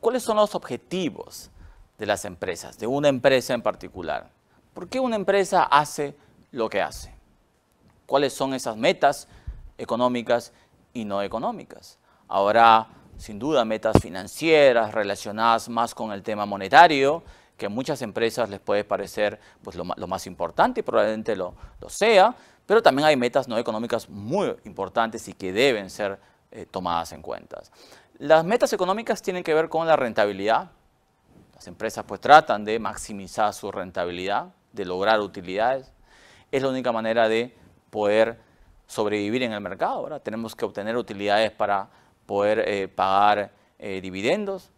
¿Cuáles son los objetivos de las empresas, de una empresa en particular? ¿Por qué una empresa hace lo que hace? ¿Cuáles son esas metas económicas y no económicas? ahora sin duda, metas financieras relacionadas más con el tema monetario, que a muchas empresas les puede parecer pues, lo, más importante y probablemente lo, sea, pero también hay metas no económicas muy importantes y que deben ser eh, tomadas en cuenta. Las metas económicas tienen que ver con la rentabilidad. Las empresas pues tratan de maximizar su rentabilidad, de lograr utilidades. Es la única manera de poder sobrevivir en el mercado. Ahora Tenemos que obtener utilidades para poder eh, pagar eh, dividendos,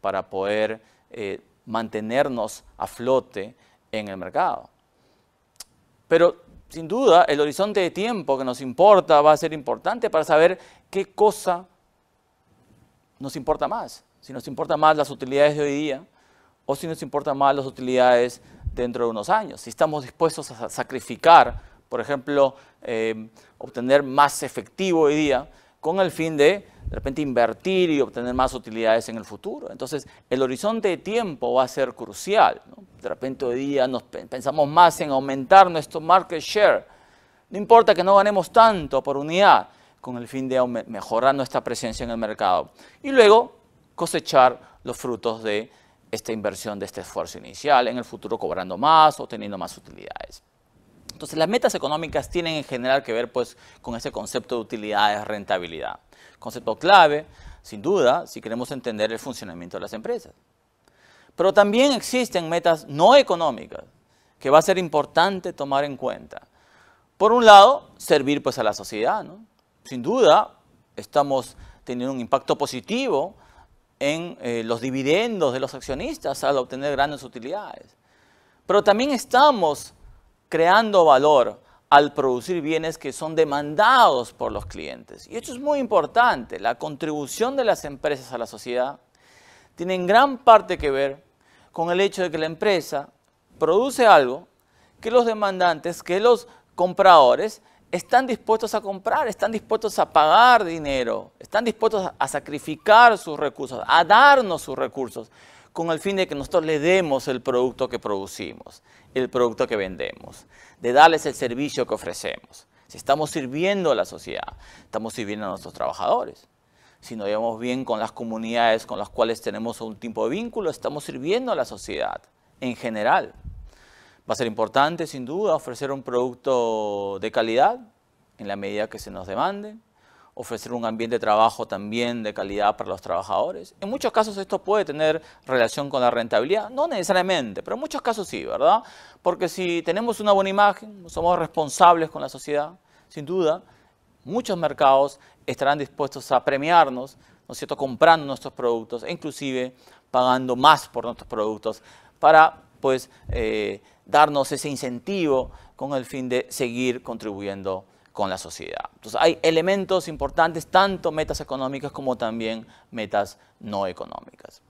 para poder eh, mantenernos a flote en el mercado. Pero sin duda el horizonte de tiempo que nos importa va a ser importante para saber qué cosa nos importa más. Si nos importa más las utilidades de hoy día o si nos importa más las utilidades dentro de unos años. Si estamos dispuestos a sacrificar, por ejemplo, eh, obtener más efectivo hoy día con el fin de de repente invertir y obtener más utilidades en el futuro. Entonces, el horizonte de tiempo va a ser crucial. De repente hoy día pensamos más en aumentar nuestro market share. No importa que no ganemos tanto por unidad, con el fin de mejorar nuestra presencia en el mercado y luego cosechar los frutos de esta inversión, de este esfuerzo inicial, en el futuro cobrando más, o teniendo más utilidades. Entonces las metas económicas tienen en general que ver pues con ese concepto de utilidades, rentabilidad. Concepto clave, sin duda, si queremos entender el funcionamiento de las empresas. Pero también existen metas no económicas que va a ser importante tomar en cuenta. Por un lado, servir pues a la sociedad, ¿no? Sin duda, estamos teniendo un impacto positivo en eh, los dividendos de los accionistas al obtener grandes utilidades. Pero también estamos creando valor al producir bienes que son demandados por los clientes. Y esto es muy importante. La contribución de las empresas a la sociedad tiene en gran parte que ver con el hecho de que la empresa produce algo que los demandantes, que los compradores están dispuestos a comprar, están dispuestos a pagar dinero, están dispuestos a sacrificar sus recursos, a darnos sus recursos, con el fin de que nosotros les demos el producto que producimos, el producto que vendemos, de darles el servicio que ofrecemos. Si estamos sirviendo a la sociedad, estamos sirviendo a nuestros trabajadores. Si nos llevamos bien con las comunidades con las cuales tenemos un tipo de vínculo, estamos sirviendo a la sociedad en general. Va a ser importante, sin duda, ofrecer un producto de calidad en la medida que se nos demande, ofrecer un ambiente de trabajo también de calidad para los trabajadores. En muchos casos esto puede tener relación con la rentabilidad, no necesariamente, pero en muchos casos sí, ¿verdad? Porque si tenemos una buena imagen, somos responsables con la sociedad, sin duda, muchos mercados estarán dispuestos a premiarnos, ¿no es cierto?, comprando nuestros productos e inclusive pagando más por nuestros productos para pues eh, darnos ese incentivo con el fin de seguir contribuyendo con la sociedad. Entonces hay elementos importantes, tanto metas económicas como también metas no económicas.